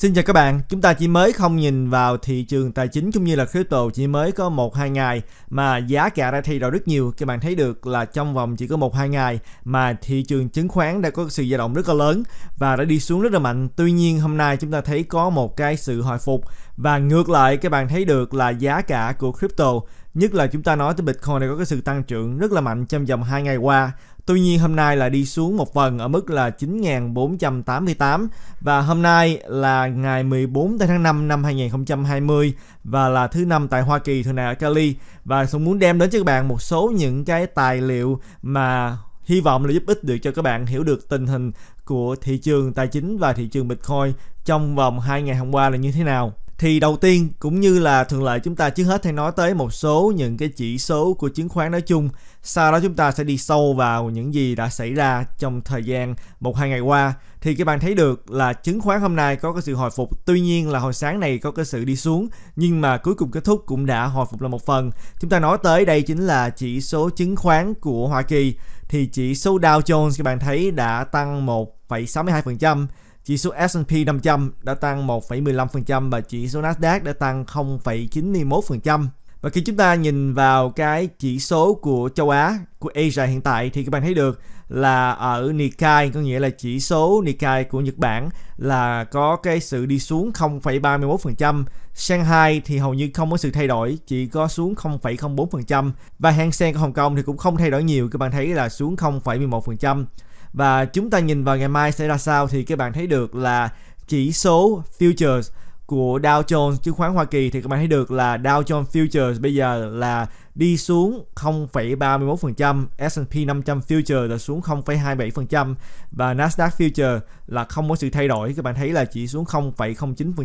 Xin chào các bạn, chúng ta chỉ mới không nhìn vào thị trường tài chính cũng như là crypto chỉ mới có 1-2 ngày mà giá cả đã thay đổi rất nhiều. Các bạn thấy được là trong vòng chỉ có 1-2 ngày mà thị trường chứng khoán đã có sự dao động rất là lớn và đã đi xuống rất là mạnh. Tuy nhiên hôm nay chúng ta thấy có một cái sự hồi phục và ngược lại các bạn thấy được là giá cả của crypto nhất là chúng ta nói tới Bitcoin đã có cái sự tăng trưởng rất là mạnh trong vòng 2 ngày qua Tuy nhiên hôm nay là đi xuống một phần ở mức là 9.488 và hôm nay là ngày 14 tháng 5 năm 2020 và là thứ năm tại Hoa Kỳ thường ngày ở Cali và tôi muốn đem đến cho các bạn một số những cái tài liệu mà hy vọng là giúp ích được cho các bạn hiểu được tình hình của thị trường tài chính và thị trường Bitcoin trong vòng 2 ngày hôm qua là như thế nào thì đầu tiên cũng như là thường lệ chúng ta trước hết hay nói tới một số những cái chỉ số của chứng khoán nói chung sau đó chúng ta sẽ đi sâu vào những gì đã xảy ra trong thời gian một hai ngày qua thì các bạn thấy được là chứng khoán hôm nay có cái sự hồi phục tuy nhiên là hồi sáng này có cái sự đi xuống nhưng mà cuối cùng kết thúc cũng đã hồi phục là một phần chúng ta nói tới đây chính là chỉ số chứng khoán của Hoa Kỳ thì chỉ số Dow Jones các bạn thấy đã tăng 1,62% chỉ số S&P 500 đã tăng 1,15% và chỉ số Nasdaq đã tăng 0,91%. Và khi chúng ta nhìn vào cái chỉ số của châu Á, của Asia hiện tại thì các bạn thấy được là ở Nikkei, có nghĩa là chỉ số Nikkei của Nhật Bản là có cái sự đi xuống 0,31%. Shanghai thì hầu như không có sự thay đổi, chỉ có xuống 0,04%. Và Hang Seng của Hồng Kông thì cũng không thay đổi nhiều, các bạn thấy là xuống 0,11% và chúng ta nhìn vào ngày mai sẽ ra sao thì các bạn thấy được là chỉ số futures của Dow Jones chứng khoán Hoa Kỳ thì các bạn thấy được là Dow Jones Futures bây giờ là đi xuống 0,31%, S&P 500 Futures là xuống 0,27% và Nasdaq Futures là không có sự thay đổi, các bạn thấy là chỉ xuống 0,09%.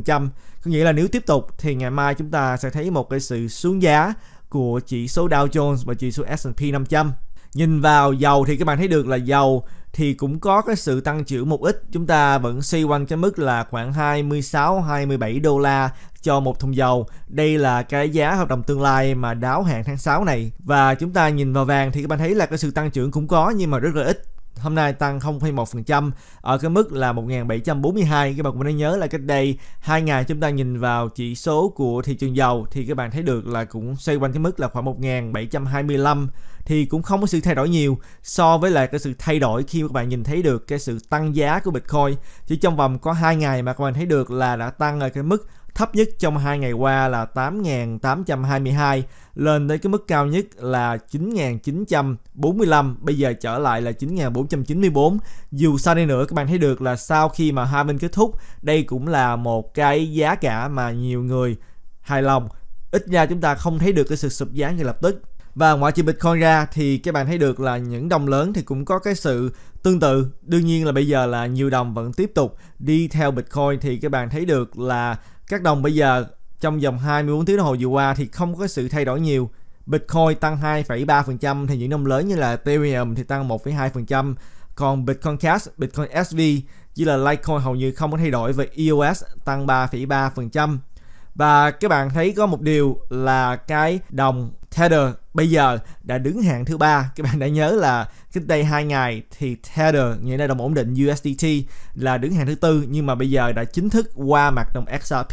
Có nghĩa là nếu tiếp tục thì ngày mai chúng ta sẽ thấy một cái sự xuống giá của chỉ số Dow Jones và chỉ số S&P 500. Nhìn vào dầu thì các bạn thấy được là dầu thì cũng có cái sự tăng trưởng một ít chúng ta vẫn xoay quanh cái mức là khoảng 26 27 đô la cho một thùng dầu đây là cái giá hợp đồng tương lai mà đáo hạn tháng 6 này và chúng ta nhìn vào vàng thì các bạn thấy là cái sự tăng trưởng cũng có nhưng mà rất là ít hôm nay tăng 0,1% ở cái mức là 1742 các bạn cũng nên nhớ là cách đây hai ngày chúng ta nhìn vào chỉ số của thị trường dầu thì các bạn thấy được là cũng xoay quanh cái mức là khoảng 1725 thì cũng không có sự thay đổi nhiều so với lại cái sự thay đổi khi các bạn nhìn thấy được cái sự tăng giá của Bitcoin chỉ trong vòng có hai ngày mà các bạn thấy được là đã tăng ở cái mức thấp nhất trong hai ngày qua là 8.822 lên tới cái mức cao nhất là 9.945 bây giờ trở lại là 9.494 dù sao đi nữa các bạn thấy được là sau khi mà hai bên kết thúc đây cũng là một cái giá cả mà nhiều người hài lòng ít ra chúng ta không thấy được cái sự sụp giá ngay lập tức và ngoại trừ Bitcoin ra thì các bạn thấy được là những đồng lớn thì cũng có cái sự tương tự đương nhiên là bây giờ là nhiều đồng vẫn tiếp tục đi theo Bitcoin thì các bạn thấy được là các đồng bây giờ trong vòng 24 tiếng đồng hồ vừa qua thì không có sự thay đổi nhiều Bitcoin tăng 2,3% thì những đồng lớn như là Ethereum thì tăng 1,2% còn Bitcoin Cash, Bitcoin SV chỉ là Litecoin hầu như không có thay đổi về EOS tăng 3,3% và các bạn thấy có một điều là cái đồng Tether bây giờ đã đứng hạng thứ ba các bạn đã nhớ là cách đây hai ngày thì Tether nghĩa là đồng ổn định USDT là đứng hạng thứ tư nhưng mà bây giờ đã chính thức qua mặt đồng XRP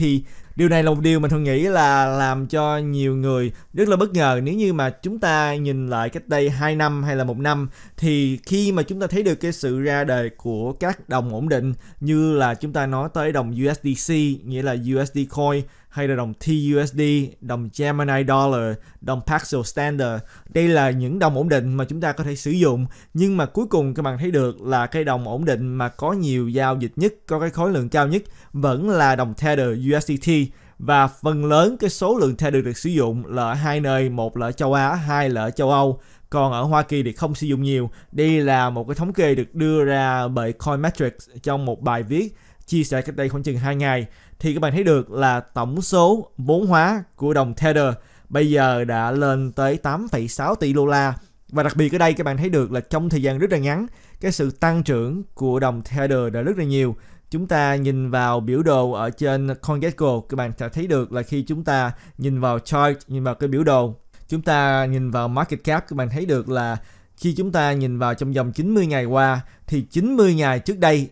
điều này là một điều mình thường nghĩ là làm cho nhiều người rất là bất ngờ nếu như mà chúng ta nhìn lại cách đây 2 năm hay là một năm thì khi mà chúng ta thấy được cái sự ra đời của các đồng ổn định như là chúng ta nói tới đồng USDC nghĩa là USD Coin hay là đồng TUSD, đồng Gemini Dollar, đồng Paxos Standard. Đây là những đồng ổn định mà chúng ta có thể sử dụng nhưng mà cuối cùng các bạn thấy được là cái đồng ổn định mà có nhiều giao dịch nhất, có cái khối lượng cao nhất vẫn là đồng Tether USDT và phần lớn cái số lượng Tether được sử dụng là ở hai nơi, một là ở châu Á, hai là ở châu Âu còn ở Hoa Kỳ thì không sử dụng nhiều. Đây là một cái thống kê được đưa ra bởi Coinmetrics trong một bài viết chia sẻ cách đây khoảng chừng 2 ngày thì các bạn thấy được là tổng số vốn hóa của đồng Tether bây giờ đã lên tới 8,6 tỷ đô la và đặc biệt ở đây các bạn thấy được là trong thời gian rất là ngắn cái sự tăng trưởng của đồng Tether đã rất là nhiều chúng ta nhìn vào biểu đồ ở trên CoinGecko các bạn sẽ thấy được là khi chúng ta nhìn vào chart nhìn vào cái biểu đồ chúng ta nhìn vào market cap các bạn thấy được là khi chúng ta nhìn vào trong vòng 90 ngày qua thì 90 ngày trước đây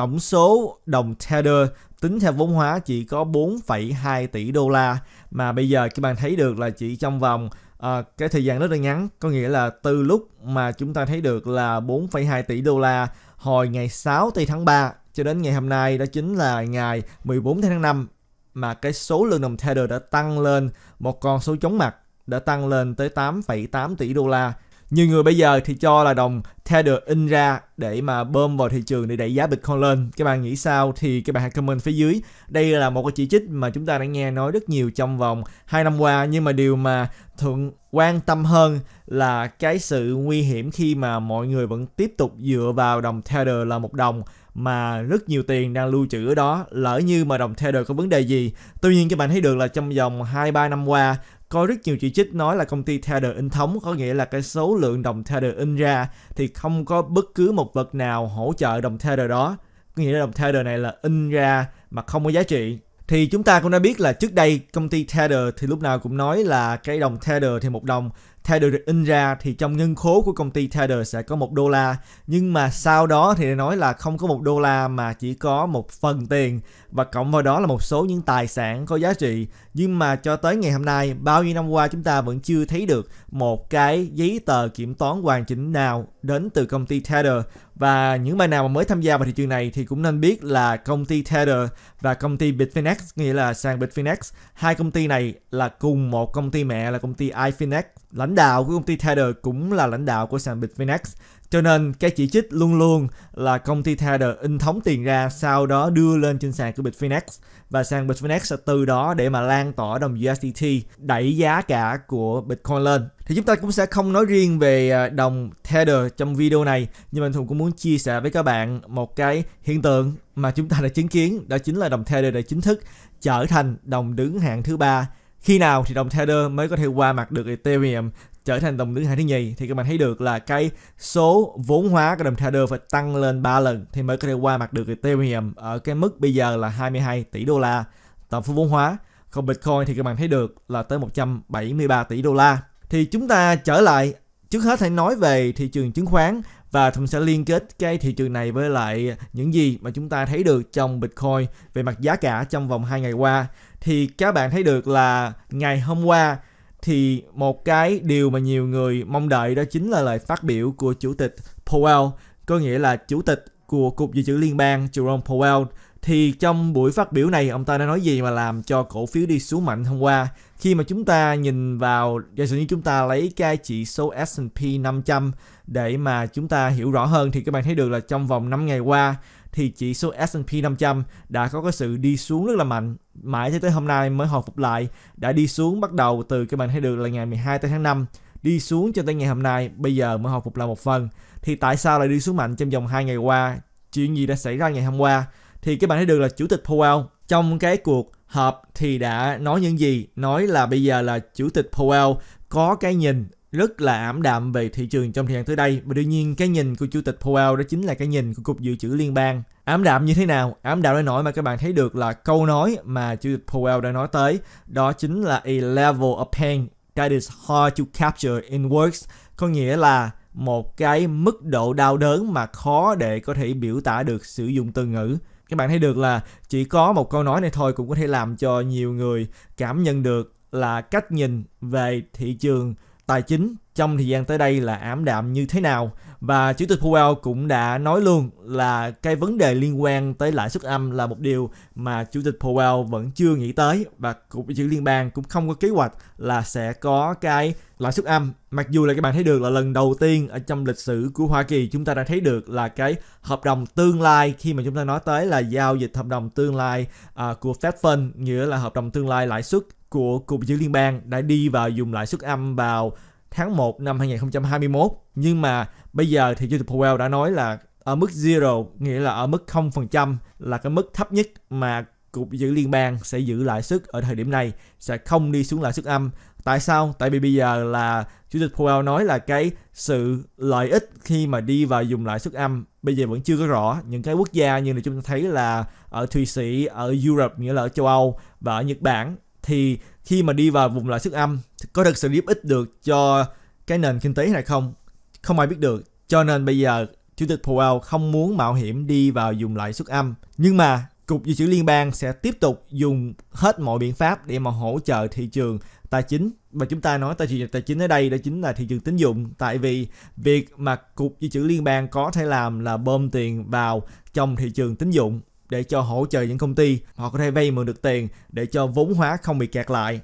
Tổng số đồng Tether tính theo vốn hóa chỉ có 4,2 tỷ đô la mà bây giờ các bạn thấy được là chỉ trong vòng à, cái thời gian rất là ngắn có nghĩa là từ lúc mà chúng ta thấy được là 4,2 tỷ đô la hồi ngày 6 tây tháng 3 cho đến ngày hôm nay đó chính là ngày 14 tháng 5 mà cái số lượng đồng Tether đã tăng lên một con số chóng mặt đã tăng lên tới 8,8 tỷ đô la nhiều người bây giờ thì cho là đồng tether in ra để mà bơm vào thị trường để đẩy giá Bitcoin lên. Các bạn nghĩ sao thì các bạn hãy comment phía dưới. Đây là một cái chỉ trích mà chúng ta đã nghe nói rất nhiều trong vòng 2 năm qua nhưng mà điều mà thượng quan tâm hơn là cái sự nguy hiểm khi mà mọi người vẫn tiếp tục dựa vào đồng Tether là một đồng mà rất nhiều tiền đang lưu trữ ở đó lỡ như mà đồng Tether có vấn đề gì. Tuy nhiên các bạn thấy được là trong vòng 2-3 năm qua có rất nhiều chỉ trích nói là công ty Tether in thống có nghĩa là cái số lượng đồng Tether in ra thì không có bất cứ một vật nào hỗ trợ đồng Tether đó có nghĩa là đồng Tether này là in ra mà không có giá trị thì chúng ta cũng đã biết là trước đây công ty Tether thì lúc nào cũng nói là cái đồng Tether thì một đồng Tether được in ra thì trong ngân khố của công ty Tether sẽ có một đô la nhưng mà sau đó thì nói là không có một đô la mà chỉ có một phần tiền và cộng vào đó là một số những tài sản có giá trị nhưng mà cho tới ngày hôm nay bao nhiêu năm qua chúng ta vẫn chưa thấy được một cái giấy tờ kiểm toán hoàn chỉnh nào đến từ công ty Tether và những bạn nào mà mới tham gia vào thị trường này thì cũng nên biết là công ty Tether và công ty Bitfinex nghĩa là sàn Bitfinex hai công ty này là cùng một công ty mẹ là công ty iFinex lãnh lãnh đạo của công ty Tether cũng là lãnh đạo của sàn Bitfinex. Cho nên cái chỉ trích luôn luôn là công ty Tether in thống tiền ra sau đó đưa lên trên sàn của Bitfinex và sàn Bitfinex sẽ từ đó để mà lan tỏa đồng USDT đẩy giá cả của Bitcoin lên. Thì chúng ta cũng sẽ không nói riêng về à, đồng Tether trong video này nhưng mà Thùng cũng muốn chia sẻ với các bạn một cái hiện tượng mà chúng ta đã chứng kiến đó chính là đồng Tether đã chính thức trở thành đồng đứng hạng thứ ba khi nào thì đồng Tether mới có thể qua mặt được Ethereum trở thành đồng thứ hai thứ nhì thì các bạn thấy được là cái số vốn hóa của đồng Tether phải tăng lên 3 lần thì mới có thể qua mặt được Ethereum ở cái mức bây giờ là 22 tỷ đô la tổng số vốn hóa còn Bitcoin thì các bạn thấy được là tới 173 tỷ đô la thì chúng ta trở lại trước hết hãy nói về thị trường chứng khoán và chúng sẽ liên kết cái thị trường này với lại những gì mà chúng ta thấy được trong Bitcoin về mặt giá cả trong vòng 2 ngày qua thì các bạn thấy được là ngày hôm qua thì một cái điều mà nhiều người mong đợi đó chính là lời phát biểu của chủ tịch Powell, có nghĩa là chủ tịch của cục dự trữ liên bang Jerome Powell thì trong buổi phát biểu này ông ta đã nói gì mà làm cho cổ phiếu đi xuống mạnh hôm qua khi mà chúng ta nhìn vào giả sử như chúng ta lấy cái chỉ số S&P 500 để mà chúng ta hiểu rõ hơn thì các bạn thấy được là trong vòng 5 ngày qua thì chỉ số S&P 500 đã có cái sự đi xuống rất là mạnh mãi cho tới hôm nay mới hồi phục lại đã đi xuống bắt đầu từ các bạn thấy được là ngày 12 tới tháng 5 đi xuống cho tới ngày hôm nay bây giờ mới hồi phục lại một phần thì tại sao lại đi xuống mạnh trong vòng 2 ngày qua chuyện gì đã xảy ra ngày hôm qua thì các bạn thấy được là chủ tịch Powell trong cái cuộc họp thì đã nói những gì nói là bây giờ là chủ tịch Powell có cái nhìn rất là ảm đạm về thị trường trong thời gian tới đây và đương nhiên cái nhìn của chủ tịch Powell đó chính là cái nhìn của cục dự trữ liên bang ám đạm như thế nào ám đạm đến nỗi mà các bạn thấy được là câu nói mà chủ tịch Powell đã nói tới đó chính là a level of pain that is hard to capture in words có nghĩa là một cái mức độ đau đớn mà khó để có thể biểu tả được sử dụng từ ngữ các bạn thấy được là chỉ có một câu nói này thôi cũng có thể làm cho nhiều người cảm nhận được là cách nhìn về thị trường tài chính trong thời gian tới đây là ảm đạm như thế nào và chủ tịch Powell cũng đã nói luôn là cái vấn đề liên quan tới lãi suất âm là một điều mà chủ tịch Powell vẫn chưa nghĩ tới và cục dự liên bang cũng không có kế hoạch là sẽ có cái lãi suất âm mặc dù là các bạn thấy được là lần đầu tiên ở trong lịch sử của Hoa Kỳ chúng ta đã thấy được là cái hợp đồng tương lai khi mà chúng ta nói tới là giao dịch hợp đồng tương lai à, của Fed Fund nghĩa là hợp đồng tương lai lãi suất của Cục dự Liên bang đã đi vào dùng lại suất âm vào tháng 1 năm 2021. Nhưng mà bây giờ thì Chủ Powell đã nói là ở mức zero, nghĩa là ở mức 0% là cái mức thấp nhất mà Cục dự Liên bang sẽ giữ lãi suất ở thời điểm này, sẽ không đi xuống lãi suất âm. Tại sao? Tại vì bây giờ là Chủ tịch Powell nói là cái sự lợi ích khi mà đi vào dùng lãi suất âm bây giờ vẫn chưa có rõ. Những cái quốc gia như là chúng ta thấy là ở Thụy Sĩ, ở Europe, nghĩa là ở châu Âu và ở Nhật Bản thì khi mà đi vào vùng loại sức âm có thực sự giúp ích được cho cái nền kinh tế hay không không ai biết được cho nên bây giờ chủ tịch Powell không muốn mạo hiểm đi vào dùng loại xuất âm nhưng mà cục dự trữ liên bang sẽ tiếp tục dùng hết mọi biện pháp để mà hỗ trợ thị trường tài chính và chúng ta nói tài trường tài chính ở đây đó chính là thị trường tín dụng tại vì việc mà cục dự trữ liên bang có thể làm là bơm tiền vào trong thị trường tín dụng để cho hỗ trợ những công ty họ có thể vay mượn được tiền để cho vốn hóa không bị kẹt lại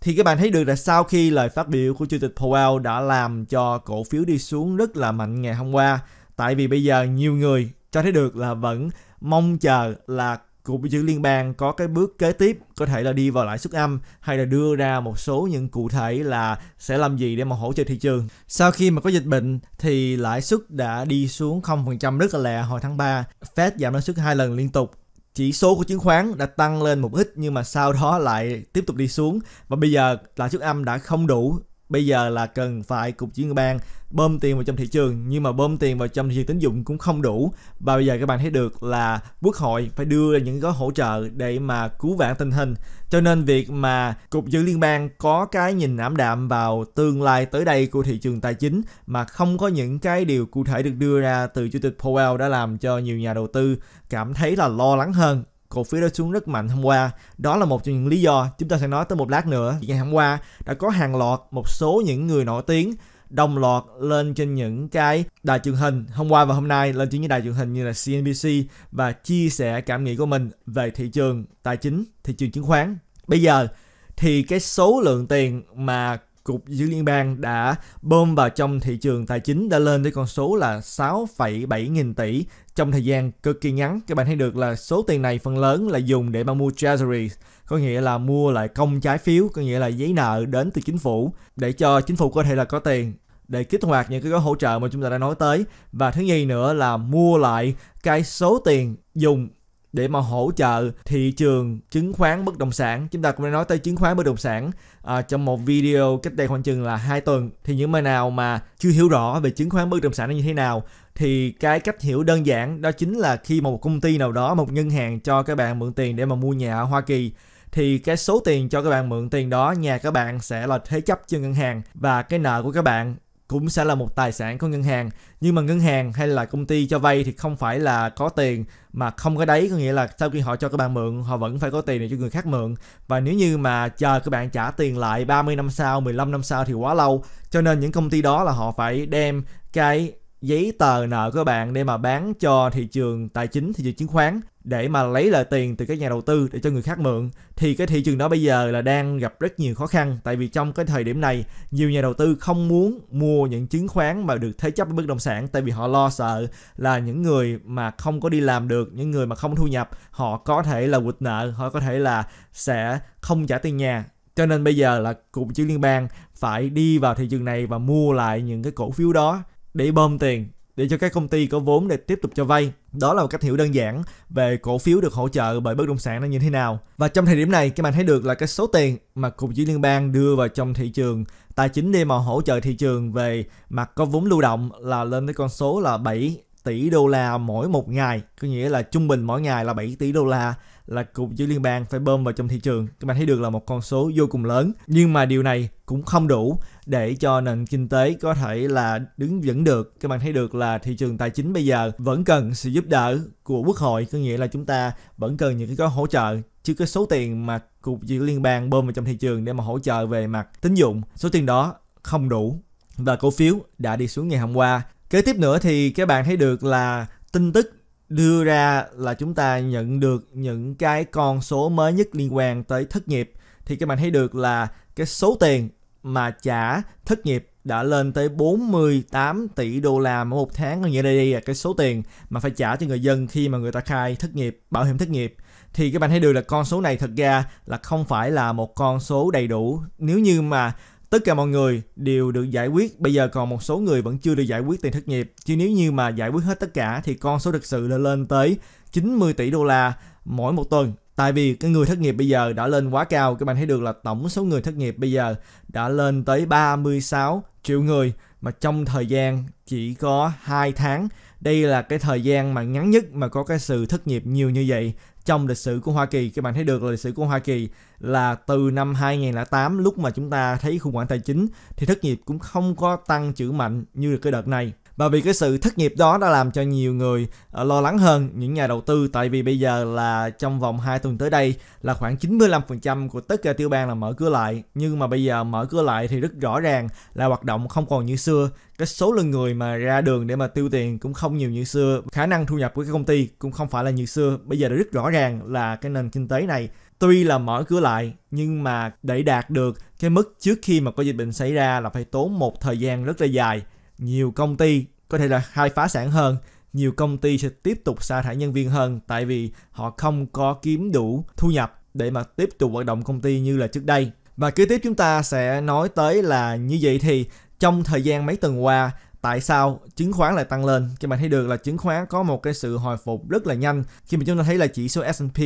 thì các bạn thấy được là sau khi lời phát biểu của chủ tịch Powell đã làm cho cổ phiếu đi xuống rất là mạnh ngày hôm qua tại vì bây giờ nhiều người cho thấy được là vẫn mong chờ là cục dự liên bang có cái bước kế tiếp có thể là đi vào lãi suất âm hay là đưa ra một số những cụ thể là sẽ làm gì để mà hỗ trợ thị trường. Sau khi mà có dịch bệnh thì lãi suất đã đi xuống 0% rất là lẹ hồi tháng 3. Fed giảm lãi suất hai lần liên tục chỉ số của chứng khoán đã tăng lên một ít nhưng mà sau đó lại tiếp tục đi xuống và bây giờ lãi suất âm đã không đủ bây giờ là cần phải cục chuyên bang bơm tiền vào trong thị trường nhưng mà bơm tiền vào trong thị trường tín dụng cũng không đủ và bây giờ các bạn thấy được là quốc hội phải đưa ra những gói hỗ trợ để mà cứu vãn tình hình cho nên việc mà cục dự liên bang có cái nhìn ảm đạm vào tương lai tới đây của thị trường tài chính mà không có những cái điều cụ thể được đưa ra từ chủ tịch Powell đã làm cho nhiều nhà đầu tư cảm thấy là lo lắng hơn cổ phiếu đã xuống rất mạnh hôm qua. Đó là một trong những lý do chúng ta sẽ nói tới một lát nữa. Ngày hôm qua đã có hàng loạt một số những người nổi tiếng đồng loạt lên trên những cái đài truyền hình hôm qua và hôm nay lên trên những đài truyền hình như là CNBC và chia sẻ cảm nghĩ của mình về thị trường tài chính, thị trường chứng khoán. Bây giờ thì cái số lượng tiền mà Cục Dự Liên bang đã bơm vào trong thị trường tài chính đã lên tới con số là 6,7 nghìn tỷ trong thời gian cực kỳ ngắn các bạn thấy được là số tiền này phần lớn là dùng để mà mua treasury có nghĩa là mua lại công trái phiếu có nghĩa là giấy nợ đến từ chính phủ để cho chính phủ có thể là có tiền để kích hoạt những cái gói hỗ trợ mà chúng ta đã nói tới và thứ nhì nữa là mua lại cái số tiền dùng để mà hỗ trợ thị trường chứng khoán bất động sản chúng ta cũng đã nói tới chứng khoán bất động sản à, trong một video cách đây khoảng chừng là hai tuần thì những người nào mà chưa hiểu rõ về chứng khoán bất động sản nó như thế nào thì cái cách hiểu đơn giản đó chính là khi một công ty nào đó một ngân hàng cho các bạn mượn tiền để mà mua nhà ở Hoa Kỳ thì cái số tiền cho các bạn mượn tiền đó nhà các bạn sẽ là thế chấp cho ngân hàng và cái nợ của các bạn cũng sẽ là một tài sản của ngân hàng nhưng mà ngân hàng hay là công ty cho vay thì không phải là có tiền mà không có đấy có nghĩa là sau khi họ cho các bạn mượn họ vẫn phải có tiền để cho người khác mượn và nếu như mà chờ các bạn trả tiền lại 30 năm sau 15 năm sau thì quá lâu cho nên những công ty đó là họ phải đem cái giấy tờ nợ của bạn để mà bán cho thị trường tài chính thị trường chứng khoán để mà lấy lại tiền từ các nhà đầu tư để cho người khác mượn thì cái thị trường đó bây giờ là đang gặp rất nhiều khó khăn tại vì trong cái thời điểm này nhiều nhà đầu tư không muốn mua những chứng khoán mà được thế chấp bất động sản tại vì họ lo sợ là những người mà không có đi làm được những người mà không thu nhập họ có thể là quỵt nợ họ có thể là sẽ không trả tiền nhà cho nên bây giờ là cục chứng liên bang phải đi vào thị trường này và mua lại những cái cổ phiếu đó để bơm tiền để cho các công ty có vốn để tiếp tục cho vay đó là một cách hiểu đơn giản về cổ phiếu được hỗ trợ bởi bất động sản nó như thế nào. Và trong thời điểm này các bạn thấy được là cái số tiền mà Cục Dự liên bang đưa vào trong thị trường tài chính để mà hỗ trợ thị trường về mặt có vốn lưu động là lên tới con số là 7 tỷ đô la mỗi một ngày có nghĩa là trung bình mỗi ngày là 7 tỷ đô la là cục dự liên bang phải bơm vào trong thị trường các bạn thấy được là một con số vô cùng lớn nhưng mà điều này cũng không đủ để cho nền kinh tế có thể là đứng vững được các bạn thấy được là thị trường tài chính bây giờ vẫn cần sự giúp đỡ của quốc hội có nghĩa là chúng ta vẫn cần những cái hỗ trợ chứ cái số tiền mà cục dự liên bang bơm vào trong thị trường để mà hỗ trợ về mặt tín dụng số tiền đó không đủ và cổ phiếu đã đi xuống ngày hôm qua kế tiếp nữa thì các bạn thấy được là tin tức đưa ra là chúng ta nhận được những cái con số mới nhất liên quan tới thất nghiệp thì các bạn thấy được là cái số tiền mà trả thất nghiệp đã lên tới 48 tỷ đô la mỗi một tháng có nghĩa đây là cái số tiền mà phải trả cho người dân khi mà người ta khai thất nghiệp bảo hiểm thất nghiệp thì các bạn thấy được là con số này thật ra là không phải là một con số đầy đủ nếu như mà tất cả mọi người đều được giải quyết bây giờ còn một số người vẫn chưa được giải quyết tiền thất nghiệp chứ nếu như mà giải quyết hết tất cả thì con số thực sự là lên tới 90 tỷ đô la mỗi một tuần tại vì cái người thất nghiệp bây giờ đã lên quá cao các bạn thấy được là tổng số người thất nghiệp bây giờ đã lên tới 36 triệu người mà trong thời gian chỉ có 2 tháng đây là cái thời gian mà ngắn nhất mà có cái sự thất nghiệp nhiều như vậy trong lịch sử của Hoa Kỳ các bạn thấy được là lịch sử của Hoa Kỳ là từ năm 2008 lúc mà chúng ta thấy khủng hoảng tài chính thì thất nghiệp cũng không có tăng trưởng mạnh như cái đợt này và vì cái sự thất nghiệp đó đã làm cho nhiều người ờ, lo lắng hơn những nhà đầu tư tại vì bây giờ là trong vòng 2 tuần tới đây là khoảng 95% của tất cả tiểu bang là mở cửa lại nhưng mà bây giờ mở cửa lại thì rất rõ ràng là hoạt động không còn như xưa cái số lượng người mà ra đường để mà tiêu tiền cũng không nhiều như xưa khả năng thu nhập của các công ty cũng không phải là như xưa bây giờ đã rất rõ ràng là cái nền kinh tế này tuy là mở cửa lại nhưng mà để đạt được cái mức trước khi mà có dịch bệnh xảy ra là phải tốn một thời gian rất là dài nhiều công ty có thể là khai phá sản hơn nhiều công ty sẽ tiếp tục sa thải nhân viên hơn tại vì họ không có kiếm đủ thu nhập để mà tiếp tục hoạt động công ty như là trước đây và kế tiếp chúng ta sẽ nói tới là như vậy thì trong thời gian mấy tuần qua tại sao chứng khoán lại tăng lên các bạn thấy được là chứng khoán có một cái sự hồi phục rất là nhanh khi mà chúng ta thấy là chỉ số S&P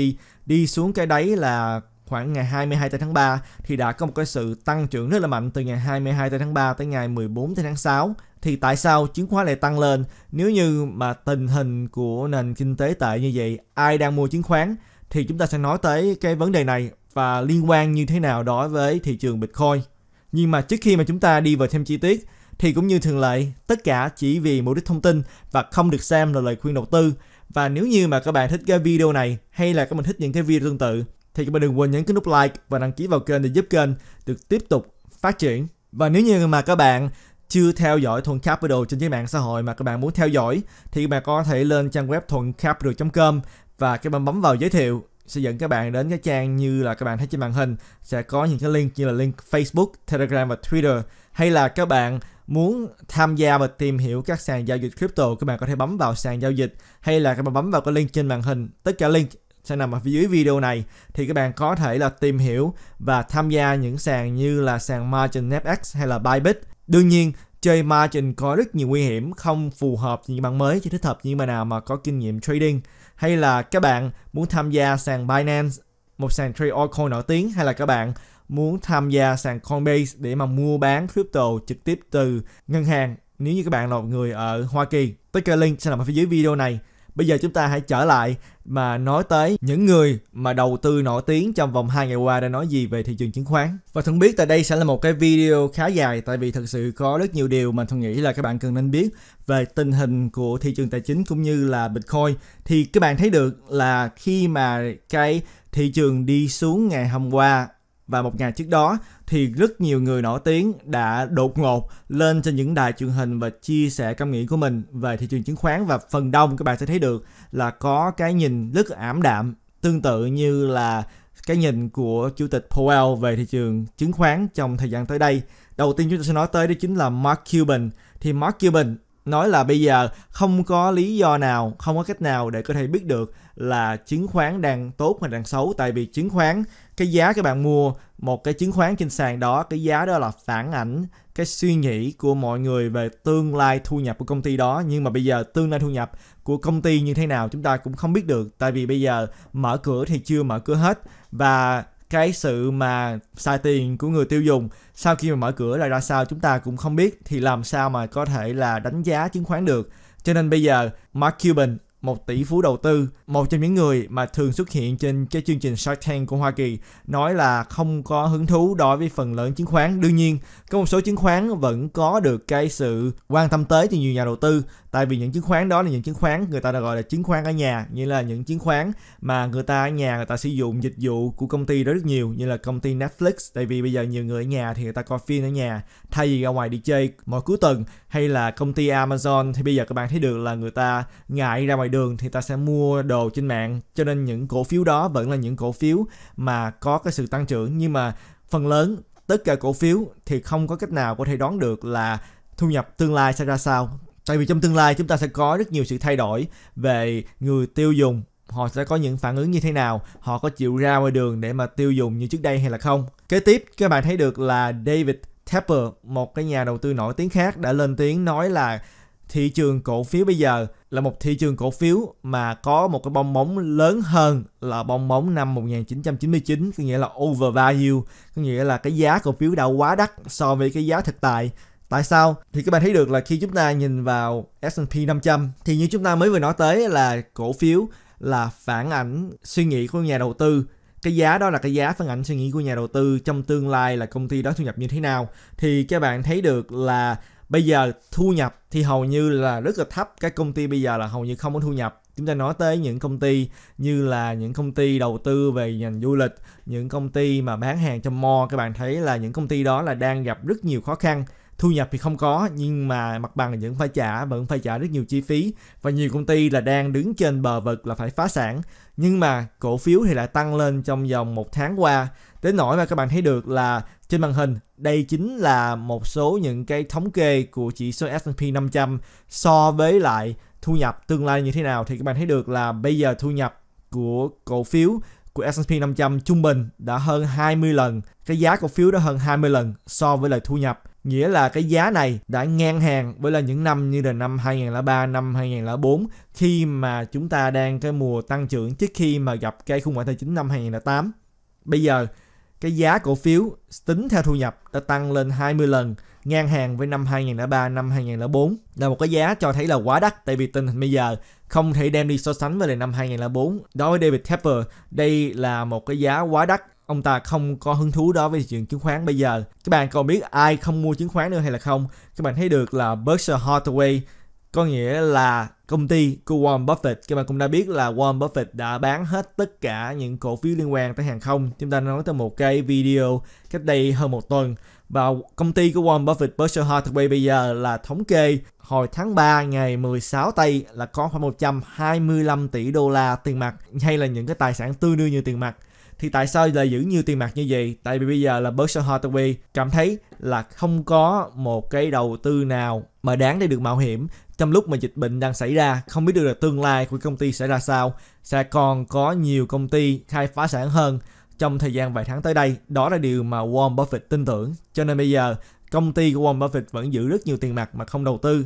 đi xuống cái đáy là khoảng ngày 22 tây tháng 3 thì đã có một cái sự tăng trưởng rất là mạnh từ ngày 22 tây tháng 3 tới ngày 14 tây tháng 6 thì tại sao chứng khoán lại tăng lên nếu như mà tình hình của nền kinh tế tệ như vậy ai đang mua chứng khoán thì chúng ta sẽ nói tới cái vấn đề này và liên quan như thế nào đối với thị trường Bitcoin. Nhưng mà trước khi mà chúng ta đi vào thêm chi tiết thì cũng như thường lệ, tất cả chỉ vì mục đích thông tin và không được xem là lời khuyên đầu tư. Và nếu như mà các bạn thích cái video này hay là các bạn thích những cái video tương tự thì các bạn đừng quên nhấn cái nút like và đăng ký vào kênh để giúp kênh được tiếp tục phát triển. Và nếu như mà các bạn chưa theo dõi Thuận Capital trên các mạng xã hội mà các bạn muốn theo dõi thì các bạn có thể lên trang web thuậncapital.com và các bạn bấm vào giới thiệu sẽ dẫn các bạn đến cái trang như là các bạn thấy trên màn hình sẽ có những cái link như là link Facebook, Telegram và Twitter hay là các bạn muốn tham gia và tìm hiểu các sàn giao dịch crypto các bạn có thể bấm vào sàn giao dịch hay là các bạn bấm vào cái link trên màn hình tất cả link sẽ nằm ở phía dưới video này thì các bạn có thể là tìm hiểu và tham gia những sàn như là sàn margin FX hay là Bybit. Đương nhiên chơi margin có rất nhiều nguy hiểm không phù hợp với những bạn mới chỉ thích hợp những bạn nào mà có kinh nghiệm trading hay là các bạn muốn tham gia sàn Binance một sàn trade altcoin nổi tiếng hay là các bạn muốn tham gia sàn Coinbase để mà mua bán crypto trực tiếp từ ngân hàng nếu như các bạn là một người ở Hoa Kỳ. Tất cả link sẽ nằm ở phía dưới video này. Bây giờ chúng ta hãy trở lại mà nói tới những người mà đầu tư nổi tiếng trong vòng 2 ngày qua đã nói gì về thị trường chứng khoán. Và Thuận biết tại đây sẽ là một cái video khá dài tại vì thực sự có rất nhiều điều mà Thuận nghĩ là các bạn cần nên biết về tình hình của thị trường tài chính cũng như là Bitcoin. Thì các bạn thấy được là khi mà cái thị trường đi xuống ngày hôm qua và một ngày trước đó thì rất nhiều người nổi tiếng đã đột ngột lên trên những đài truyền hình và chia sẻ cảm nghĩ của mình về thị trường chứng khoán và phần đông các bạn sẽ thấy được là có cái nhìn rất ảm đạm tương tự như là cái nhìn của chủ tịch Powell về thị trường chứng khoán trong thời gian tới đây. Đầu tiên chúng ta sẽ nói tới đó chính là Mark Cuban. Thì Mark Cuban nói là bây giờ không có lý do nào, không có cách nào để có thể biết được là chứng khoán đang tốt hay đang xấu tại vì chứng khoán cái giá các bạn mua một cái chứng khoán trên sàn đó cái giá đó là phản ảnh cái suy nghĩ của mọi người về tương lai thu nhập của công ty đó nhưng mà bây giờ tương lai thu nhập của công ty như thế nào chúng ta cũng không biết được tại vì bây giờ mở cửa thì chưa mở cửa hết và cái sự mà xài tiền của người tiêu dùng sau khi mà mở cửa là ra sao chúng ta cũng không biết thì làm sao mà có thể là đánh giá chứng khoán được cho nên bây giờ Mark Cuban một tỷ phú đầu tư, một trong những người mà thường xuất hiện trên cái chương trình Shark Tank của Hoa Kỳ, nói là không có hứng thú đối với phần lớn chứng khoán. Đương nhiên, có một số chứng khoán vẫn có được cái sự quan tâm tới từ nhiều nhà đầu tư, tại vì những chứng khoán đó là những chứng khoán người ta đã gọi là chứng khoán ở nhà như là những chứng khoán mà người ta ở nhà người ta sử dụng dịch vụ của công ty đó rất nhiều như là công ty Netflix tại vì bây giờ nhiều người ở nhà thì người ta coi phim ở nhà thay vì ra ngoài đi chơi mỗi cuối tuần hay là công ty Amazon thì bây giờ các bạn thấy được là người ta ngại ra ngoài đường thì ta sẽ mua đồ trên mạng cho nên những cổ phiếu đó vẫn là những cổ phiếu mà có cái sự tăng trưởng nhưng mà phần lớn tất cả cổ phiếu thì không có cách nào có thể đoán được là thu nhập tương lai sẽ ra sao tại vì trong tương lai chúng ta sẽ có rất nhiều sự thay đổi về người tiêu dùng họ sẽ có những phản ứng như thế nào họ có chịu ra ngoài đường để mà tiêu dùng như trước đây hay là không kế tiếp các bạn thấy được là david tepper một cái nhà đầu tư nổi tiếng khác đã lên tiếng nói là thị trường cổ phiếu bây giờ là một thị trường cổ phiếu mà có một cái bong bóng lớn hơn là bong bóng năm 1999 có nghĩa là overvalue có nghĩa là cái giá cổ phiếu đã quá đắt so với cái giá thực tại Tại sao? Thì các bạn thấy được là khi chúng ta nhìn vào S&P 500 thì như chúng ta mới vừa nói tới là cổ phiếu là phản ảnh suy nghĩ của nhà đầu tư cái giá đó là cái giá phản ảnh suy nghĩ của nhà đầu tư trong tương lai là công ty đó thu nhập như thế nào thì các bạn thấy được là bây giờ thu nhập thì hầu như là rất là thấp các công ty bây giờ là hầu như không có thu nhập chúng ta nói tới những công ty như là những công ty đầu tư về ngành du lịch những công ty mà bán hàng trong mall các bạn thấy là những công ty đó là đang gặp rất nhiều khó khăn thu nhập thì không có nhưng mà mặt bằng vẫn phải trả vẫn phải trả rất nhiều chi phí và nhiều công ty là đang đứng trên bờ vực là phải phá sản nhưng mà cổ phiếu thì lại tăng lên trong vòng một tháng qua đến nỗi mà các bạn thấy được là trên màn hình đây chính là một số những cái thống kê của chỉ số S&P 500 so với lại thu nhập tương lai như thế nào thì các bạn thấy được là bây giờ thu nhập của cổ phiếu của S&P 500 trung bình đã hơn 20 lần, cái giá cổ phiếu đã hơn 20 lần so với lại thu nhập Nghĩa là cái giá này đã ngang hàng với là những năm như là năm 2003, năm 2004 khi mà chúng ta đang cái mùa tăng trưởng trước khi mà gặp cái khủng hoảng tài chính năm 2008. Bây giờ cái giá cổ phiếu tính theo thu nhập đã tăng lên 20 lần ngang hàng với năm 2003, năm 2004 là một cái giá cho thấy là quá đắt tại vì tình hình bây giờ không thể đem đi so sánh với lại năm 2004. Đối với David Tepper, đây là một cái giá quá đắt ông ta không có hứng thú đó với thị trường chứng khoán bây giờ các bạn còn biết ai không mua chứng khoán nữa hay là không các bạn thấy được là Berkshire Hathaway có nghĩa là công ty của Warren Buffett các bạn cũng đã biết là Warren Buffett đã bán hết tất cả những cổ phiếu liên quan tới hàng không chúng ta nói tới một cái video cách đây hơn một tuần và công ty của Warren Buffett Berkshire Hathaway bây giờ là thống kê hồi tháng 3 ngày 16 Tây là có khoảng 125 tỷ đô la tiền mặt hay là những cái tài sản tương đương như tiền mặt thì tại sao lại giữ nhiều tiền mặt như vậy tại vì bây giờ là Berkshire Hathaway cảm thấy là không có một cái đầu tư nào mà đáng để được mạo hiểm trong lúc mà dịch bệnh đang xảy ra không biết được là tương lai của công ty sẽ ra sao sẽ còn có nhiều công ty khai phá sản hơn trong thời gian vài tháng tới đây đó là điều mà Warren Buffett tin tưởng cho nên bây giờ công ty của Warren Buffett vẫn giữ rất nhiều tiền mặt mà không đầu tư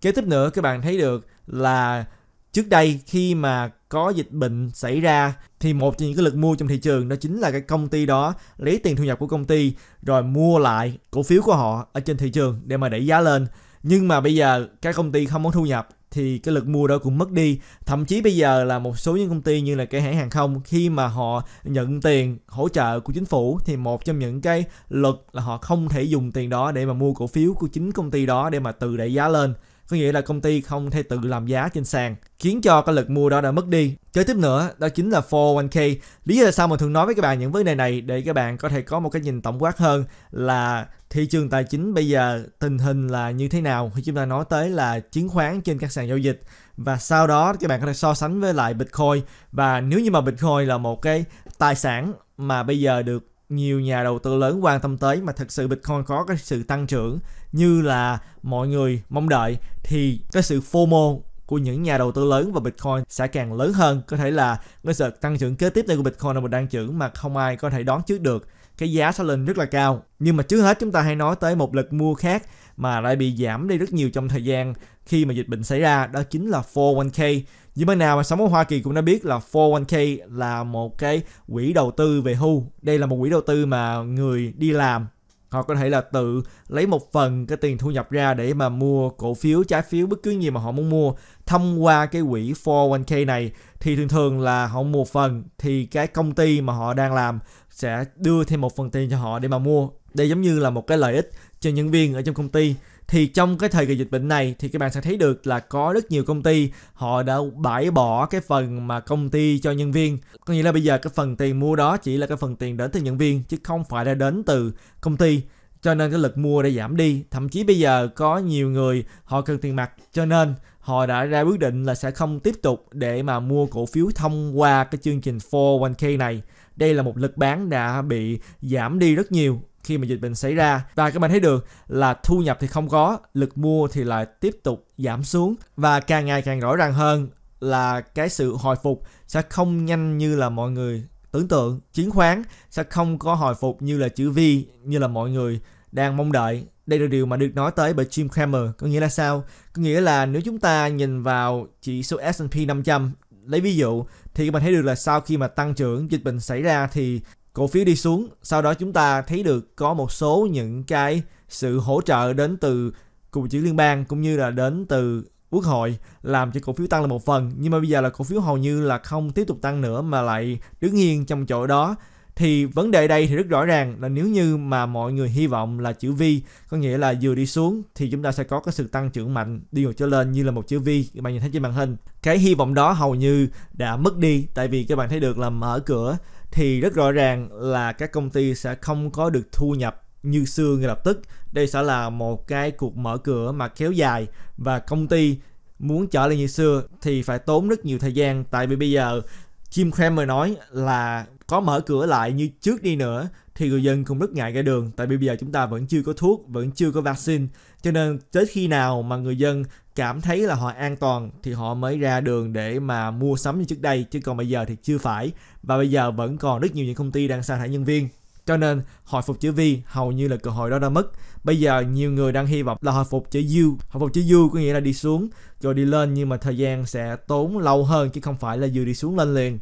kế tiếp nữa các bạn thấy được là trước đây khi mà có dịch bệnh xảy ra thì một trong những cái lực mua trong thị trường đó chính là cái công ty đó lấy tiền thu nhập của công ty rồi mua lại cổ phiếu của họ ở trên thị trường để mà đẩy giá lên nhưng mà bây giờ các công ty không có thu nhập thì cái lực mua đó cũng mất đi thậm chí bây giờ là một số những công ty như là cái hãng hàng không khi mà họ nhận tiền hỗ trợ của chính phủ thì một trong những cái luật là họ không thể dùng tiền đó để mà mua cổ phiếu của chính công ty đó để mà tự đẩy giá lên có nghĩa là công ty không thể tự làm giá trên sàn khiến cho cái lực mua đó đã mất đi chơi tiếp nữa đó chính là 401k lý do là sao mà thường nói với các bạn những vấn đề này để các bạn có thể có một cái nhìn tổng quát hơn là thị trường tài chính bây giờ tình hình là như thế nào khi chúng ta nói tới là chứng khoán trên các sàn giao dịch và sau đó các bạn có thể so sánh với lại bitcoin và nếu như mà bitcoin là một cái tài sản mà bây giờ được nhiều nhà đầu tư lớn quan tâm tới mà thực sự Bitcoin có cái sự tăng trưởng như là mọi người mong đợi thì cái sự FOMO của những nhà đầu tư lớn và Bitcoin sẽ càng lớn hơn. Có thể là cái sự tăng trưởng kế tiếp này của Bitcoin là một đang trưởng mà không ai có thể đón trước được. Cái giá sẽ lên rất là cao. Nhưng mà trước hết chúng ta hay nói tới một lực mua khác mà lại bị giảm đi rất nhiều trong thời gian khi mà dịch bệnh xảy ra đó chính là 401k. Như bên nào mà sống ở Hoa Kỳ cũng đã biết là 401k là một cái quỹ đầu tư về hưu. Đây là một quỹ đầu tư mà người đi làm họ có thể là tự lấy một phần cái tiền thu nhập ra để mà mua cổ phiếu trái phiếu bất cứ gì mà họ muốn mua thông qua cái quỹ 401k này thì thường thường là họ mua phần thì cái công ty mà họ đang làm sẽ đưa thêm một phần tiền cho họ để mà mua đây giống như là một cái lợi ích cho nhân viên ở trong công ty thì trong cái thời kỳ dịch bệnh này thì các bạn sẽ thấy được là có rất nhiều công ty họ đã bãi bỏ cái phần mà công ty cho nhân viên có nghĩa là bây giờ cái phần tiền mua đó chỉ là cái phần tiền đến từ nhân viên chứ không phải là đến từ công ty cho nên cái lực mua đã giảm đi thậm chí bây giờ có nhiều người họ cần tiền mặt cho nên họ đã ra quyết định là sẽ không tiếp tục để mà mua cổ phiếu thông qua cái chương trình 401k này đây là một lực bán đã bị giảm đi rất nhiều khi mà dịch bệnh xảy ra và các bạn thấy được là thu nhập thì không có lực mua thì lại tiếp tục giảm xuống và càng ngày càng rõ ràng hơn là cái sự hồi phục sẽ không nhanh như là mọi người tưởng tượng chứng khoán sẽ không có hồi phục như là chữ V như là mọi người đang mong đợi đây là điều mà được nói tới bởi Jim Cramer có nghĩa là sao có nghĩa là nếu chúng ta nhìn vào chỉ số S&P 500 lấy ví dụ thì các bạn thấy được là sau khi mà tăng trưởng dịch bệnh xảy ra thì cổ phiếu đi xuống sau đó chúng ta thấy được có một số những cái sự hỗ trợ đến từ cục chữ liên bang cũng như là đến từ quốc hội làm cho cổ phiếu tăng là một phần nhưng mà bây giờ là cổ phiếu hầu như là không tiếp tục tăng nữa mà lại đứng yên trong chỗ đó thì vấn đề đây thì rất rõ ràng là nếu như mà mọi người hy vọng là chữ V có nghĩa là vừa đi xuống thì chúng ta sẽ có cái sự tăng trưởng mạnh đi ngược trở lên như là một chữ V các bạn nhìn thấy trên màn hình cái hy vọng đó hầu như đã mất đi tại vì các bạn thấy được là mở cửa thì rất rõ ràng là các công ty sẽ không có được thu nhập như xưa ngay lập tức. Đây sẽ là một cái cuộc mở cửa mà kéo dài và công ty muốn trở lại như xưa thì phải tốn rất nhiều thời gian tại vì bây giờ Jim Cramer nói là có mở cửa lại như trước đi nữa thì người dân cũng rất ngại ra đường tại vì bây giờ chúng ta vẫn chưa có thuốc, vẫn chưa có vaccine cho nên tới khi nào mà người dân cảm thấy là họ an toàn thì họ mới ra đường để mà mua sắm như trước đây chứ còn bây giờ thì chưa phải và bây giờ vẫn còn rất nhiều những công ty đang sa thải nhân viên cho nên hồi phục chữ V hầu như là cơ hội đó đã mất bây giờ nhiều người đang hy vọng là hồi phục chữ U hồi phục chữ U có nghĩa là đi xuống rồi đi lên nhưng mà thời gian sẽ tốn lâu hơn chứ không phải là vừa đi xuống lên liền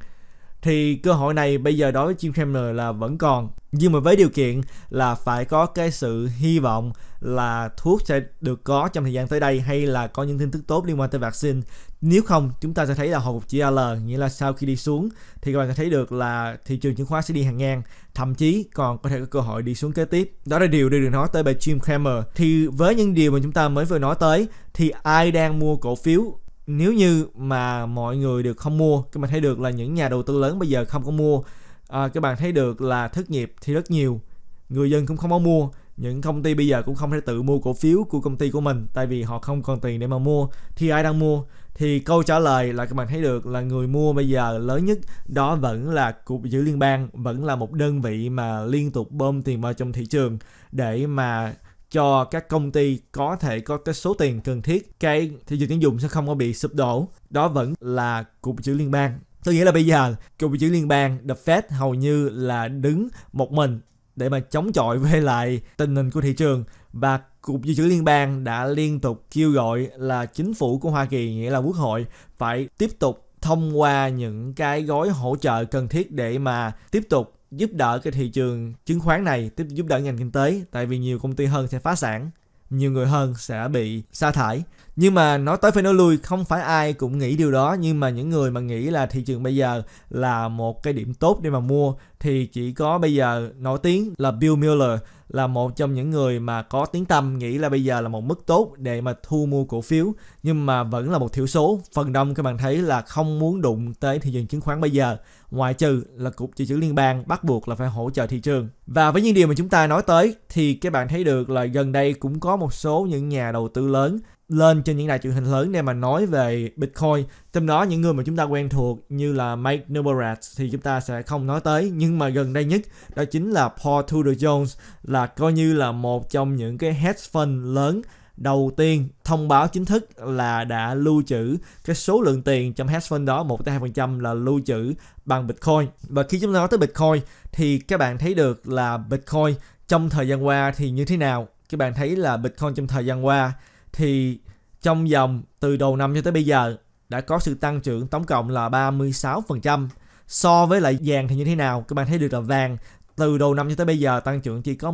thì cơ hội này bây giờ đối với Jim Cramer là vẫn còn nhưng mà với điều kiện là phải có cái sự hy vọng là thuốc sẽ được có trong thời gian tới đây hay là có những tin tức tốt liên quan tới vaccine nếu không chúng ta sẽ thấy là hồi phục chỉ L nghĩa là sau khi đi xuống thì các bạn sẽ thấy được là thị trường chứng khoán sẽ đi hàng ngang thậm chí còn có thể có cơ hội đi xuống kế tiếp đó là điều được nói tới bởi Jim Cramer thì với những điều mà chúng ta mới vừa nói tới thì ai đang mua cổ phiếu nếu như mà mọi người được không mua các bạn thấy được là những nhà đầu tư lớn bây giờ không có mua à, các bạn thấy được là thất nghiệp thì rất nhiều người dân cũng không có mua những công ty bây giờ cũng không thể tự mua cổ phiếu của công ty của mình tại vì họ không còn tiền để mà mua thì ai đang mua thì câu trả lời là các bạn thấy được là người mua bây giờ lớn nhất đó vẫn là cục dự liên bang vẫn là một đơn vị mà liên tục bơm tiền vào trong thị trường để mà cho các công ty có thể có cái số tiền cần thiết cái thị trường tín dụng sẽ không có bị sụp đổ đó vẫn là cục dự trữ liên bang tôi nghĩ là bây giờ cục dự trữ liên bang the fed hầu như là đứng một mình để mà chống chọi với lại tình hình của thị trường và cục dự trữ liên bang đã liên tục kêu gọi là chính phủ của hoa kỳ nghĩa là quốc hội phải tiếp tục thông qua những cái gói hỗ trợ cần thiết để mà tiếp tục giúp đỡ cái thị trường chứng khoán này tiếp giúp đỡ ngành kinh tế tại vì nhiều công ty hơn sẽ phá sản nhiều người hơn sẽ bị sa thải nhưng mà nói tới phải nói lui không phải ai cũng nghĩ điều đó nhưng mà những người mà nghĩ là thị trường bây giờ là một cái điểm tốt để mà mua thì chỉ có bây giờ nổi tiếng là Bill Miller là một trong những người mà có tiếng tăm nghĩ là bây giờ là một mức tốt để mà thu mua cổ phiếu nhưng mà vẫn là một thiểu số phần đông các bạn thấy là không muốn đụng tới thị trường chứng khoán bây giờ ngoại trừ là cục dự trữ liên bang bắt buộc là phải hỗ trợ thị trường và với những điều mà chúng ta nói tới thì các bạn thấy được là gần đây cũng có một số những nhà đầu tư lớn lên trên những đài truyền hình lớn để mà nói về Bitcoin. Trong đó những người mà chúng ta quen thuộc như là Mike Nubarat thì chúng ta sẽ không nói tới. Nhưng mà gần đây nhất đó chính là Paul Tudor Jones là coi như là một trong những cái hedge fund lớn đầu tiên thông báo chính thức là đã lưu trữ cái số lượng tiền trong hedge fund đó 1 tới 2% là lưu trữ bằng Bitcoin. Và khi chúng ta nói tới Bitcoin thì các bạn thấy được là Bitcoin trong thời gian qua thì như thế nào? Các bạn thấy là Bitcoin trong thời gian qua thì trong vòng từ đầu năm cho tới bây giờ đã có sự tăng trưởng tổng cộng là 36%. So với lại vàng thì như thế nào? Các bạn thấy được là vàng từ đầu năm cho tới bây giờ tăng trưởng chỉ có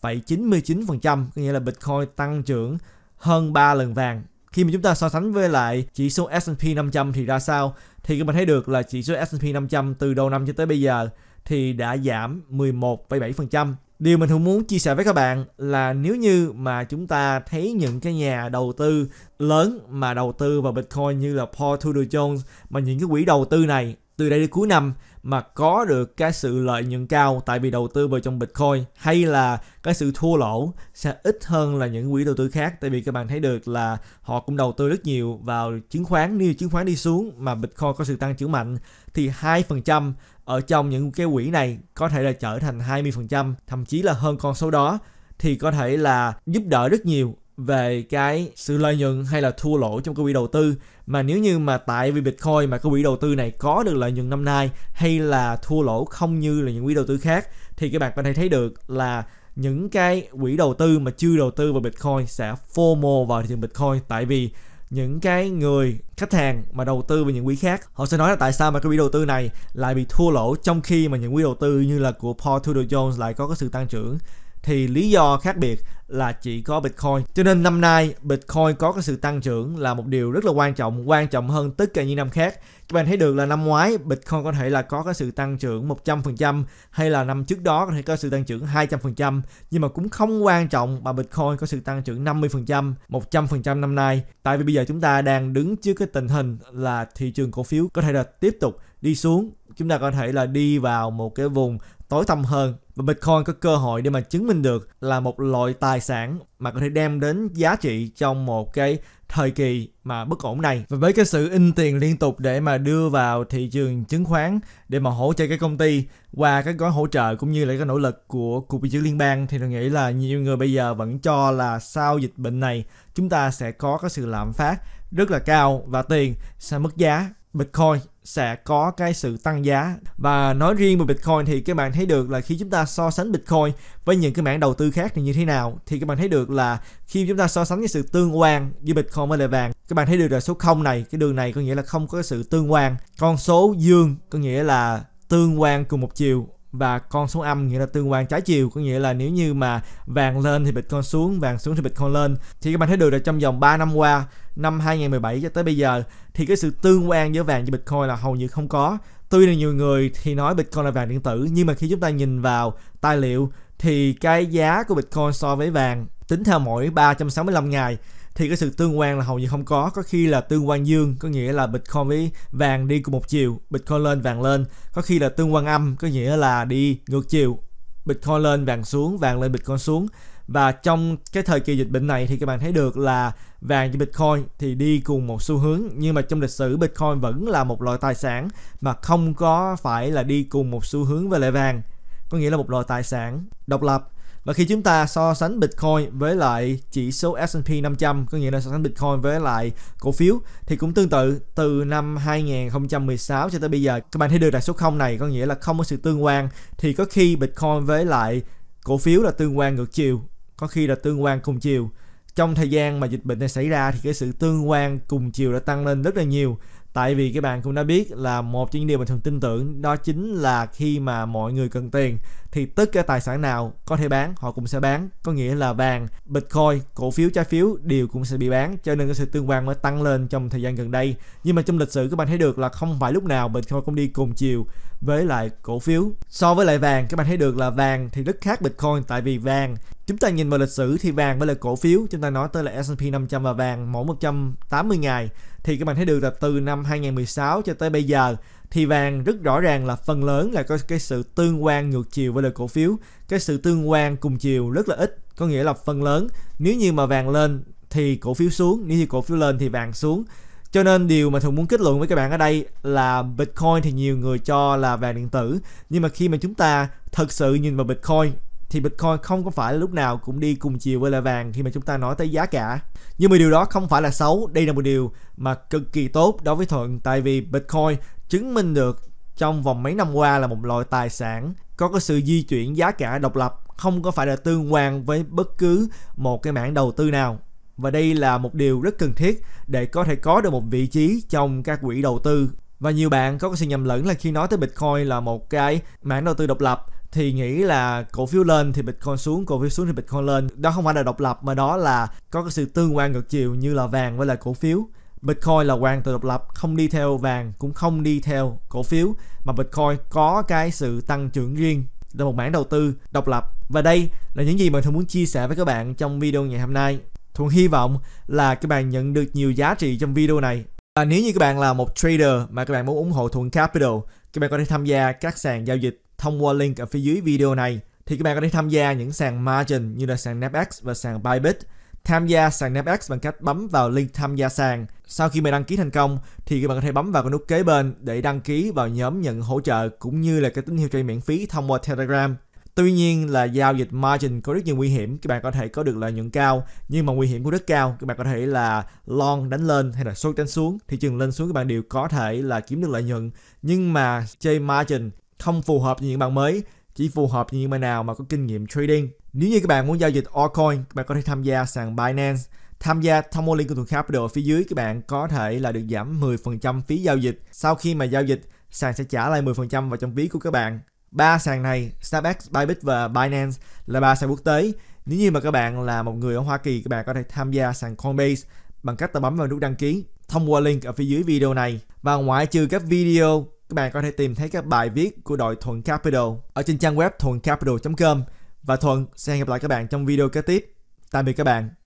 11,99%, có nghĩa là Bitcoin tăng trưởng hơn 3 lần vàng. Khi mà chúng ta so sánh với lại chỉ số S&P 500 thì ra sao? Thì các bạn thấy được là chỉ số S&P 500 từ đầu năm cho tới bây giờ thì đã giảm 11,7% điều mình thường muốn chia sẻ với các bạn là nếu như mà chúng ta thấy những cái nhà đầu tư lớn mà đầu tư vào Bitcoin như là Paul Tudor Jones mà những cái quỹ đầu tư này từ đây đến cuối năm mà có được cái sự lợi nhuận cao tại vì đầu tư vào trong Bitcoin hay là cái sự thua lỗ sẽ ít hơn là những quỹ đầu tư khác tại vì các bạn thấy được là họ cũng đầu tư rất nhiều vào chứng khoán nếu chứng khoán đi xuống mà Bitcoin có sự tăng trưởng mạnh thì 2% ở trong những cái quỹ này có thể là trở thành 20%, thậm chí là hơn con số đó thì có thể là giúp đỡ rất nhiều về cái sự lợi nhuận hay là thua lỗ trong cái quỹ đầu tư mà nếu như mà tại vì Bitcoin mà cái quỹ đầu tư này có được lợi nhuận năm nay hay là thua lỗ không như là những quỹ đầu tư khác thì các bạn có thể thấy được là những cái quỹ đầu tư mà chưa đầu tư vào Bitcoin sẽ FOMO vào thị trường Bitcoin tại vì những cái người khách hàng mà đầu tư vào những quỹ khác họ sẽ nói là tại sao mà cái quỹ đầu tư này lại bị thua lỗ trong khi mà những quỹ đầu tư như là của Paul Tudor Jones lại có cái sự tăng trưởng thì lý do khác biệt là chỉ có Bitcoin. Cho nên năm nay Bitcoin có cái sự tăng trưởng là một điều rất là quan trọng, quan trọng hơn tất cả những năm khác. Các bạn thấy được là năm ngoái Bitcoin có thể là có cái sự tăng trưởng 100% hay là năm trước đó có thể có sự tăng trưởng 200% nhưng mà cũng không quan trọng mà Bitcoin có sự tăng trưởng 50%, 100% năm nay. Tại vì bây giờ chúng ta đang đứng trước cái tình hình là thị trường cổ phiếu có thể là tiếp tục đi xuống chúng ta có thể là đi vào một cái vùng tối tăm hơn và Bitcoin có cơ hội để mà chứng minh được là một loại tài sản mà có thể đem đến giá trị trong một cái thời kỳ mà bất ổn này và với cái sự in tiền liên tục để mà đưa vào thị trường chứng khoán để mà hỗ trợ cái công ty qua các gói hỗ trợ cũng như là cái nỗ lực của cục dự trữ liên bang thì tôi nghĩ là nhiều người bây giờ vẫn cho là sau dịch bệnh này chúng ta sẽ có cái sự lạm phát rất là cao và tiền sẽ mất giá Bitcoin sẽ có cái sự tăng giá và nói riêng về Bitcoin thì các bạn thấy được là khi chúng ta so sánh Bitcoin với những cái mảng đầu tư khác thì như thế nào thì các bạn thấy được là khi chúng ta so sánh cái sự tương quan giữa Bitcoin với lại vàng các bạn thấy được là số 0 này cái đường này có nghĩa là không có sự tương quan con số dương có nghĩa là tương quan cùng một chiều và con xuống âm nghĩa là tương quan trái chiều có nghĩa là nếu như mà vàng lên thì Bitcoin xuống vàng xuống thì Bitcoin lên thì các bạn thấy được là trong vòng 3 năm qua năm 2017 cho tới bây giờ thì cái sự tương quan giữa vàng và Bitcoin là hầu như không có tuy là nhiều người thì nói Bitcoin là vàng điện tử nhưng mà khi chúng ta nhìn vào tài liệu thì cái giá của Bitcoin so với vàng tính theo mỗi 365 ngày thì cái sự tương quan là hầu như không có có khi là tương quan dương có nghĩa là bitcoin với vàng đi cùng một chiều bitcoin lên vàng lên có khi là tương quan âm có nghĩa là đi ngược chiều bitcoin lên vàng xuống vàng lên bitcoin xuống và trong cái thời kỳ dịch bệnh này thì các bạn thấy được là vàng và bitcoin thì đi cùng một xu hướng nhưng mà trong lịch sử bitcoin vẫn là một loại tài sản mà không có phải là đi cùng một xu hướng với lại vàng có nghĩa là một loại tài sản độc lập và khi chúng ta so sánh Bitcoin với lại chỉ số S&P 500, có nghĩa là so sánh Bitcoin với lại cổ phiếu thì cũng tương tự từ năm 2016 cho tới bây giờ. Các bạn thấy được là số 0 này có nghĩa là không có sự tương quan thì có khi Bitcoin với lại cổ phiếu là tương quan ngược chiều, có khi là tương quan cùng chiều. Trong thời gian mà dịch bệnh này xảy ra thì cái sự tương quan cùng chiều đã tăng lên rất là nhiều tại vì các bạn cũng đã biết là một trong những điều mình thường tin tưởng đó chính là khi mà mọi người cần tiền thì tất cả tài sản nào có thể bán họ cũng sẽ bán có nghĩa là vàng bitcoin cổ phiếu trái phiếu đều cũng sẽ bị bán cho nên cái sự tương quan mới tăng lên trong thời gian gần đây nhưng mà trong lịch sử các bạn thấy được là không phải lúc nào bitcoin cũng đi cùng chiều với lại cổ phiếu so với lại vàng các bạn thấy được là vàng thì rất khác bitcoin tại vì vàng chúng ta nhìn vào lịch sử thì vàng với lại cổ phiếu chúng ta nói tới là S&P 500 và vàng mỗi 180 ngày thì các bạn thấy được là từ năm 2016 cho tới bây giờ thì vàng rất rõ ràng là phần lớn là có cái sự tương quan ngược chiều với lời cổ phiếu cái sự tương quan cùng chiều rất là ít có nghĩa là phần lớn nếu như mà vàng lên thì cổ phiếu xuống nếu như cổ phiếu lên thì vàng xuống cho nên điều mà thường muốn kết luận với các bạn ở đây là Bitcoin thì nhiều người cho là vàng điện tử nhưng mà khi mà chúng ta thật sự nhìn vào Bitcoin thì Bitcoin không có phải lúc nào cũng đi cùng chiều với lại vàng khi mà chúng ta nói tới giá cả. Nhưng mà điều đó không phải là xấu, đây là một điều mà cực kỳ tốt đối với Thuận tại vì Bitcoin chứng minh được trong vòng mấy năm qua là một loại tài sản có cái sự di chuyển giá cả độc lập không có phải là tương quan với bất cứ một cái mảng đầu tư nào và đây là một điều rất cần thiết để có thể có được một vị trí trong các quỹ đầu tư và nhiều bạn có cái sự nhầm lẫn là khi nói tới Bitcoin là một cái mảng đầu tư độc lập thì nghĩ là cổ phiếu lên thì Bitcoin xuống, cổ phiếu xuống thì Bitcoin lên. Đó không phải là độc lập mà đó là có cái sự tương quan ngược chiều như là vàng với lại cổ phiếu. Bitcoin là hoàn toàn độc lập, không đi theo vàng cũng không đi theo cổ phiếu mà Bitcoin có cái sự tăng trưởng riêng là một mảng đầu tư độc lập. Và đây là những gì mà Thuận muốn chia sẻ với các bạn trong video ngày hôm nay. Thuận hy vọng là các bạn nhận được nhiều giá trị trong video này. và nếu như các bạn là một trader mà các bạn muốn ủng hộ Thuận Capital, các bạn có thể tham gia các sàn giao dịch Thông qua link ở phía dưới video này thì các bạn có thể tham gia những sàn margin như là sàn Napex và sàn Bybit. Tham gia sàn Napex bằng cách bấm vào link tham gia sàn. Sau khi mày đăng ký thành công thì các bạn có thể bấm vào cái nút kế bên để đăng ký vào nhóm nhận hỗ trợ cũng như là cái tín hiệu chơi miễn phí thông qua Telegram. Tuy nhiên là giao dịch margin có rất nhiều nguy hiểm, các bạn có thể có được lợi nhuận cao, nhưng mà nguy hiểm của rất cao, các bạn có thể là long đánh lên hay là short đánh xuống, thị trường lên xuống các bạn đều có thể là kiếm được lợi nhuận, nhưng mà chơi margin không phù hợp với những bạn mới chỉ phù hợp với những bạn nào mà có kinh nghiệm trading nếu như các bạn muốn giao dịch altcoin các bạn có thể tham gia sàn Binance tham gia thông qua link của thuộc Capital ở phía dưới các bạn có thể là được giảm 10% phí giao dịch sau khi mà giao dịch sàn sẽ trả lại 10% vào trong ví của các bạn ba sàn này SnapX, Bybit và Binance là ba sàn quốc tế nếu như mà các bạn là một người ở Hoa Kỳ các bạn có thể tham gia sàn Coinbase bằng cách ta bấm vào nút đăng ký thông qua link ở phía dưới video này và ngoại trừ các video các bạn có thể tìm thấy các bài viết của đội Thuận Capital ở trên trang web thuầncapital.com và Thuận sẽ hẹn gặp lại các bạn trong video kế tiếp. Tạm biệt các bạn.